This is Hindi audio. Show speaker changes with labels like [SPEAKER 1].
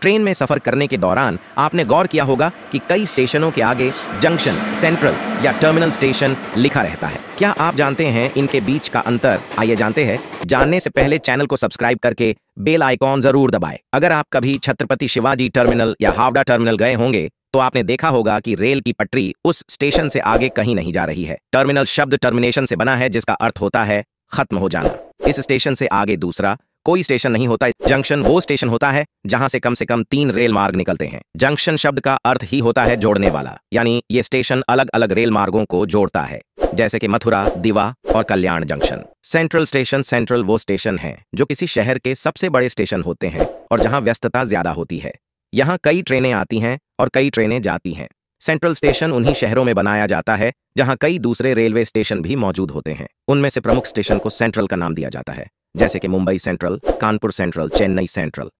[SPEAKER 1] ट्रेन में सफ़र करने के दौरान आपने गौर किया होगा कि कई स्टेशनों के आगे जंक्शन सेंट्रल या टर्मिनल स्टेशन लिखा रहता है क्या आप जानते हैं इनके बीच का अंतर आइए जानते हैं जानने से पहले चैनल को सब्सक्राइब करके बेल आइकॉन जरूर दबाए अगर आप कभी छत्रपति शिवाजी टर्मिनल या हावड़ा टर्मिनल गए होंगे तो आपने देखा होगा कि रेल की पटरी उस स्टेशन से आगे कहीं नहीं जा रही है टर्मिनल शब्द टर्मिनेशन से बना है जिसका अर्थ होता है खत्म हो जाना इस स्टेशन से आगे दूसरा कोई स्टेशन नहीं होता जंक्शन वो स्टेशन होता है जहां से कम से कम तीन रेल मार्ग निकलते हैं जंक्शन शब्द का अर्थ ही होता है जोड़ने वाला यानी ये स्टेशन अलग अलग रेल मार्गों को जोड़ता है जैसे कि मथुरा दिवा और Kalyan junction central station central वो स्टेशन है जो किसी शहर के सबसे बड़े स्टेशन होते हैं और जहाँ व्यस्तता ज्यादा होती है यहाँ कई ट्रेनें आती हैं और कई ट्रेनें जाती हैं सेंट्रल स्टेशन उन्हीं शहरों में बनाया जाता है जहां कई दूसरे रेलवे स्टेशन भी मौजूद होते हैं उनमें से प्रमुख स्टेशन को सेंट्रल का नाम दिया जाता है जैसे कि Mumbai central Kanpur central Chennai central